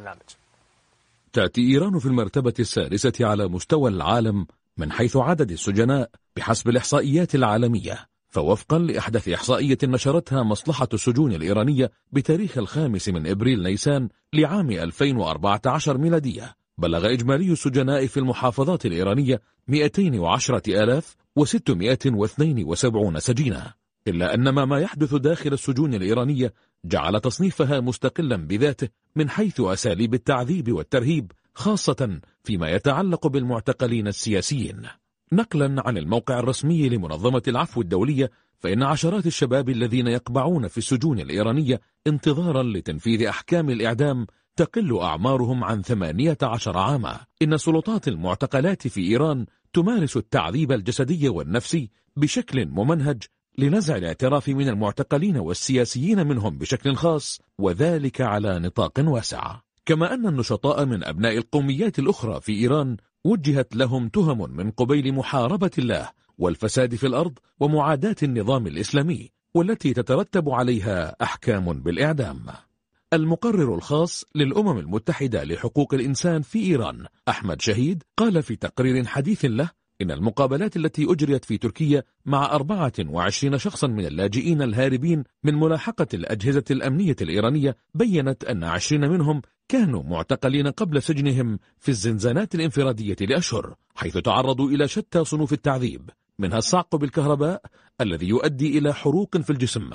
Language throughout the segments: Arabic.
البرنامج تأتي إيران في المرتبة السادسة على مستوى العالم من حيث عدد السجناء بحسب الإحصائيات العالمية فوفقا لأحدث إحصائية نشرتها مصلحة السجون الإيرانية بتاريخ الخامس من إبريل نيسان لعام 2014 ميلادية بلغ إجمالي السجناء في المحافظات الإيرانية 210,672 سجينا إلا أن ما, ما يحدث داخل السجون الإيرانية جعل تصنيفها مستقلا بذاته من حيث أساليب التعذيب والترهيب خاصة فيما يتعلق بالمعتقلين السياسيين نقلا عن الموقع الرسمي لمنظمة العفو الدولية فإن عشرات الشباب الذين يقبعون في السجون الإيرانية انتظارا لتنفيذ أحكام الإعدام تقل أعمارهم عن 18 عاما إن سلطات المعتقلات في إيران تمارس التعذيب الجسدي والنفسي بشكل ممنهج لنزع الاعتراف من المعتقلين والسياسيين منهم بشكل خاص وذلك على نطاق واسع كما أن النشطاء من أبناء القوميات الأخرى في إيران وجهت لهم تهم من قبيل محاربة الله والفساد في الأرض ومعاداة النظام الإسلامي والتي تترتب عليها أحكام بالإعدام المقرر الخاص للأمم المتحدة لحقوق الإنسان في إيران أحمد شهيد قال في تقرير حديث له إن المقابلات التي أجريت في تركيا مع 24 شخصا من اللاجئين الهاربين من ملاحقة الأجهزة الأمنية الإيرانية بيّنت أن 20 منهم كانوا معتقلين قبل سجنهم في الزنزانات الانفرادية لأشهر حيث تعرضوا إلى شتى صنوف التعذيب منها الصعق بالكهرباء الذي يؤدي إلى حروق في الجسم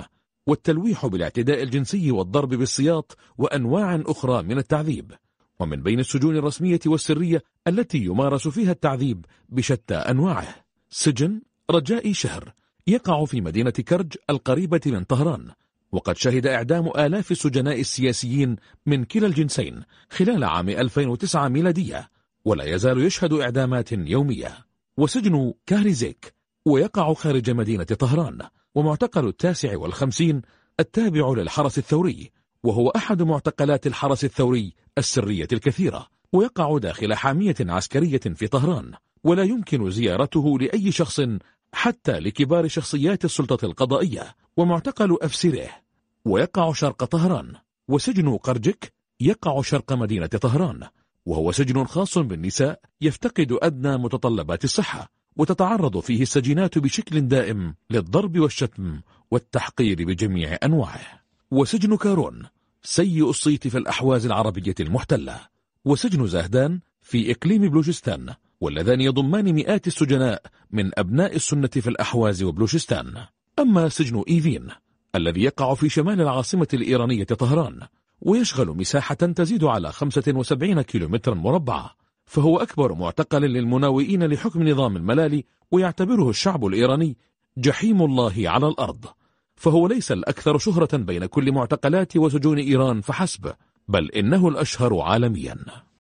والتلويح بالاعتداء الجنسي والضرب بالسياط وأنواع أخرى من التعذيب ومن بين السجون الرسمية والسرية التي يمارس فيها التعذيب بشتى أنواعه سجن رجاء شهر يقع في مدينة كرج القريبة من طهران وقد شهد إعدام آلاف السجناء السياسيين من كلا الجنسين خلال عام 2009 ميلادية ولا يزال يشهد إعدامات يومية وسجن كاريزيك ويقع خارج مدينة طهران ومعتقل التاسع والخمسين التابع للحرس الثوري وهو أحد معتقلات الحرس الثوري السرية الكثيرة ويقع داخل حامية عسكرية في طهران ولا يمكن زيارته لأي شخص حتى لكبار شخصيات السلطة القضائية ومعتقل أفسره ويقع شرق طهران وسجن قرجك يقع شرق مدينة طهران وهو سجن خاص بالنساء يفتقد أدنى متطلبات الصحة وتتعرض فيه السجينات بشكل دائم للضرب والشتم والتحقير بجميع أنواعه وسجن كارون سيء الصيت في الأحواز العربية المحتلة وسجن زهدان في إقليم بلوجستان واللذان يضمان مئات السجناء من أبناء السنة في الأحواز وبلوشستان أما سجن إيفين الذي يقع في شمال العاصمة الإيرانية طهران ويشغل مساحة تزيد على 75 كيلومترا مربعة فهو أكبر معتقل للمناوئين لحكم نظام الملالي ويعتبره الشعب الإيراني جحيم الله على الأرض فهو ليس الأكثر شهرة بين كل معتقلات وسجون إيران فحسب بل إنه الأشهر عالميا